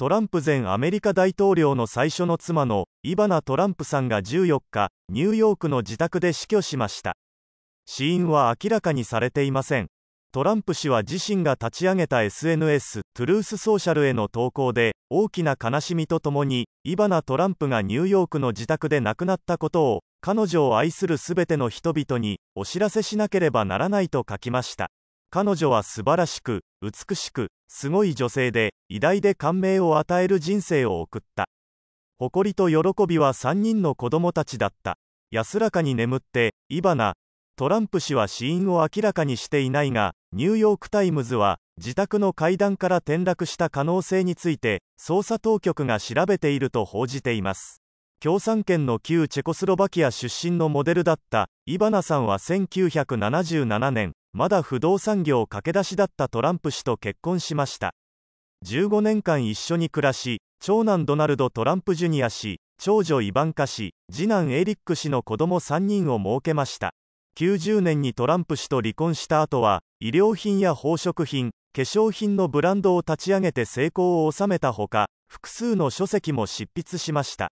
トランプ前アメリカ大統領の最初の妻のイバナ・トランプさんが14日ニューヨークの自宅で死去しました死因は明らかにされていませんトランプ氏は自身が立ち上げた SNS トゥルースソーシャルへの投稿で大きな悲しみとともにイバナ・トランプがニューヨークの自宅で亡くなったことを彼女を愛するすべての人々にお知らせしなければならないと書きました彼女は素晴らしく、美しく、すごい女性で、偉大で感銘を与える人生を送った。誇りと喜びは3人の子供たちだった。安らかに眠って、イバナ、トランプ氏は死因を明らかにしていないが、ニューヨーク・タイムズは、自宅の階段から転落した可能性について、捜査当局が調べていると報じています。共産圏の旧チェコスロバキア出身のモデルだったイバナさんは1977年まだ不動産業駆け出しだったトランプ氏と結婚しました15年間一緒に暮らし長男ドナルド・トランプ・ジュニア氏長女イバンカ氏次男エリック氏の子供3人を設けました90年にトランプ氏と離婚した後は医療品や宝飾品化粧品のブランドを立ち上げて成功を収めたほか複数の書籍も執筆しました